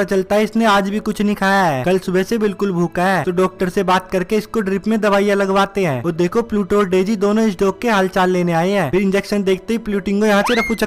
पता चलता है इसने आज भी कुछ नहीं खाया है कल सुबह से बिल्कुल भूखा है तो डॉक्टर से बात करके इसको ड्रिप में दवाइयाँ लगवाते हैं और देखो प्लूटो और डेजी दोनों इस डॉग के हालचाल लेने आए हैं फिर इंजेक्शन देखते ही प्लूटिंगो यहाँ से रफू